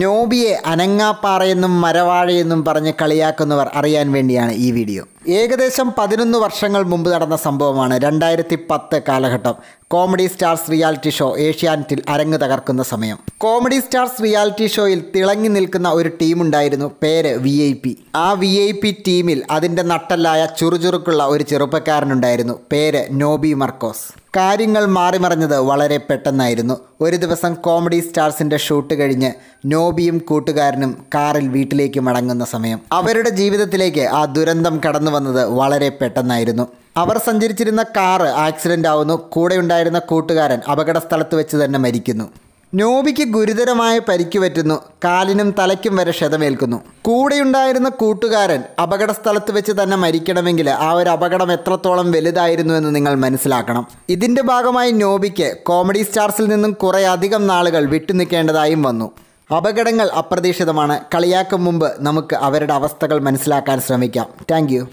നോബിയെ അനങ്ങാപ്പാറയെന്നും മരവാഴയെന്നും പറഞ്ഞ് കളിയാക്കുന്നവർ അറിയാൻ വേണ്ടിയാണ് ഈ വീഡിയോ ഏകദേശം പതിനൊന്ന് വർഷങ്ങൾ മുമ്പ് നടന്ന സംഭവമാണ് രണ്ടായിരത്തി പത്ത് കാലഘട്ടം കോമഡി സ്റ്റാർസ് റിയാലിറ്റി ഷോ ഏഷ്യാനെറ്റിൽ അരങ്ങ് തകർക്കുന്ന സമയം കോമഡി സ്റ്റാർസ് റിയാലിറ്റി ഷോയിൽ തിളങ്ങി നിൽക്കുന്ന ഒരു ടീമുണ്ടായിരുന്നു പേര് വി ഐ പി ആ വി ഐ പി ടീമിൽ അതിൻ്റെ നട്ടല്ലായ ചുറുചുറുക്കുള്ള ഒരു ചെറുപ്പക്കാരനുണ്ടായിരുന്നു പേര് നോബി മർക്കോസ് കാര്യങ്ങൾ മാറിമറിഞ്ഞത് വളരെ പെട്ടെന്നായിരുന്നു ഒരു ദിവസം കോമഡി സ്റ്റാർസിൻ്റെ ഷൂട്ട് കഴിഞ്ഞ് നോബിയും കൂട്ടുകാരനും കാറിൽ വീട്ടിലേക്ക് മടങ്ങുന്ന സമയം അവരുടെ ജീവിതത്തിലേക്ക് ആ ദുരന്തം കടന്നു വന്നത് വളരെ പെട്ടെന്നായിരുന്നു അവർ സഞ്ചരിച്ചിരുന്ന കാറ് ആക്സിഡൻ്റ് ആവുന്നു കൂടെയുണ്ടായിരുന്ന കൂട്ടുകാരൻ അപകട സ്ഥലത്ത് വെച്ച് തന്നെ മരിക്കുന്നു നോബിക്ക് ഗുരുതരമായ പരിക്ക് പറ്റുന്നു കാലിനും തലയ്ക്കും വരെ ക്ഷതമേൽക്കുന്നു കൂടെയുണ്ടായിരുന്ന കൂട്ടുകാരൻ അപകടസ്ഥലത്ത് വെച്ച് തന്നെ മരിക്കണമെങ്കിൽ ആ ഒരു അപകടം എത്രത്തോളം വലുതായിരുന്നു എന്ന് നിങ്ങൾ മനസ്സിലാക്കണം ഇതിൻ്റെ ഭാഗമായി നോബിക്ക് കോമഡി സ്റ്റാർസിൽ നിന്നും കുറേ അധികം നാളുകൾ വിട്ടുനിൽക്കേണ്ടതായും വന്നു അപകടങ്ങൾ അപ്രതീക്ഷിതമാണ് കളിയാക്കും മുമ്പ് നമുക്ക് അവരുടെ അവസ്ഥകൾ മനസ്സിലാക്കാൻ ശ്രമിക്കാം താങ്ക്